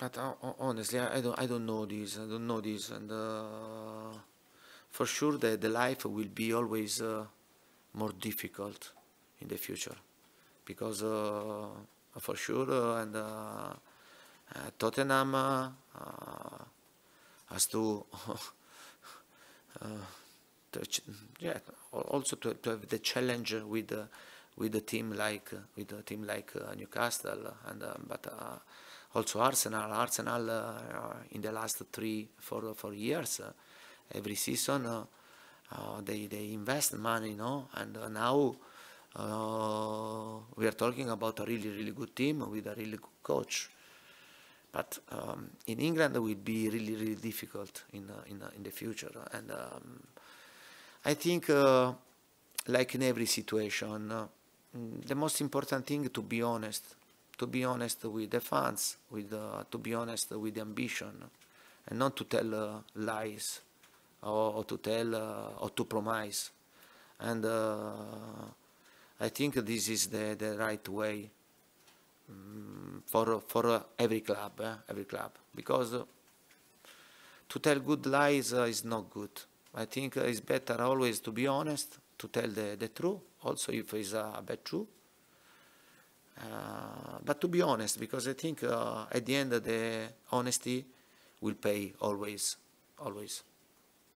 but uh, honestly, I don't, I don't know this. I don't know this, and uh, for sure, the, the life will be always uh, more difficult in the future, because uh, for sure, uh, and uh, Tottenham has to, to yeah, also to, to have the challenge with with a team like with a team like uh, Newcastle and uh, but uh, also Arsenal. Arsenal in the last three four four years, every season they they invest money, no, and now. we are talking about a really, really good team with a really good coach but um, in England it will be really really difficult in uh, in, uh, in the future and um, I think uh, like in every situation Mm, the most important thing to be honest to be honest with the fans with uh, to be honest with the ambition and not to tell uh, lies or, or, to tell uh, or to promise and uh, i think this is the, the right way mm, for for uh, every club eh? every club because uh, to tell good lies is not good I think it's better always to be honest, to tell the, the truth, also if it's a bad truth. Uh, but to be honest, because I think uh, at the end the honesty will pay always, always.